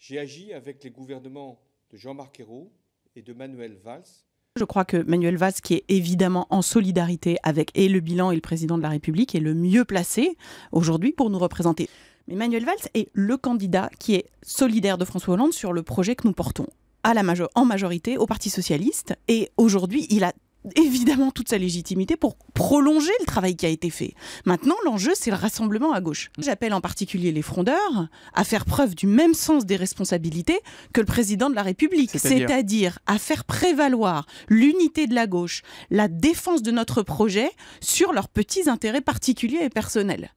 J'ai agi avec les gouvernements de Jean-Marc Ayrault et de Manuel Valls. Je crois que Manuel Valls, qui est évidemment en solidarité avec et le bilan et le président de la République, est le mieux placé aujourd'hui pour nous représenter. Mais Manuel Valls est le candidat qui est solidaire de François Hollande sur le projet que nous portons à la en majorité au Parti socialiste. Et aujourd'hui, il a évidemment toute sa légitimité pour prolonger le travail qui a été fait. Maintenant, l'enjeu, c'est le rassemblement à gauche. J'appelle en particulier les frondeurs à faire preuve du même sens des responsabilités que le président de la République, c'est-à-dire à faire prévaloir l'unité de la gauche, la défense de notre projet sur leurs petits intérêts particuliers et personnels.